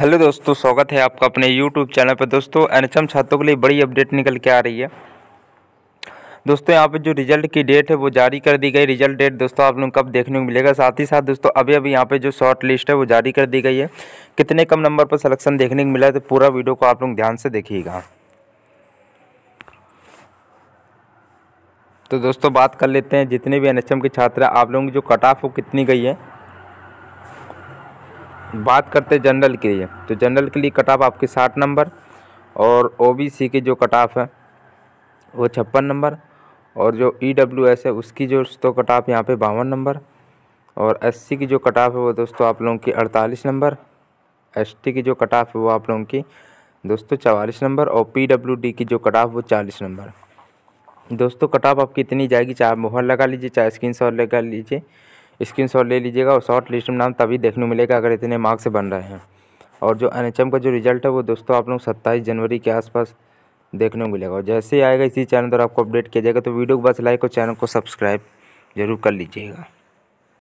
hello दोस्तों स्वागत है आपका अपने यूट्यूब चैनल पर दोस्तों एनएचएम छात्रों के लिए बड़ी अपडेट निकल के आ रही है दोस्तों यहाँ पे जो रिजल्ट की डेट है वो जारी कर दी गई रिजल्ट डेट दोस्तों आप लोग कब देखने को मिलेगा साथ ही साथ दोस्तों अभी अभी यहाँ पे जो शॉर्ट लिस्ट है वो जारी कर दी गई है कितने कम नंबर पर सलेक्शन देखने को मिला है तो पूरा वीडियो को आप लोग ध्यान से देखिएगा तो दोस्तों बात कर लेते हैं जितने भी एन के छात्र आप लोगों की जो कट ऑफ वो कितनी गई है बात करते हैं जनरल के लिए तो जनरल के लिए कट ऑफ आपके साठ नंबर और ओबीसी की जो कट ऑफ है वो छप्पन नंबर और जो ई डब्ल्यू एस है उसकी जो दोस्तों कट ऑफ यहाँ पे बावन नंबर और एस सी की जो कट ऑफ है वो दोस्तों आप लोगों की अड़तालीस नंबर एस टी की जो कट ऑफ है वो आप लोगों की दोस्तों चवालीस नंबर और पी डब्ल्यू डी की जो कट ऑफ वो चालीस नंबर दोस्तों कट ऑफ आपकी इतनी जाएगी चाहे मोहर लगा लीजिए चाहे स्क्रीन शॉट लगा लीजिए स्क्रीन ले लीजिएगा और शॉर्ट लिस्ट में नाम तभी देखने को मिलेगा अगर इतने मार्क्स बन रहे हैं और जो एन का जो रिजल्ट है वो दोस्तों आप लोग सत्ताईस जनवरी के आसपास देखने को मिलेगा और जैसे ही आएगा इसी चैनल पर आपको अपडेट किया जाएगा तो वीडियो को बस लाइक और चैनल को सब्सक्राइब जरूर कर लीजिएगा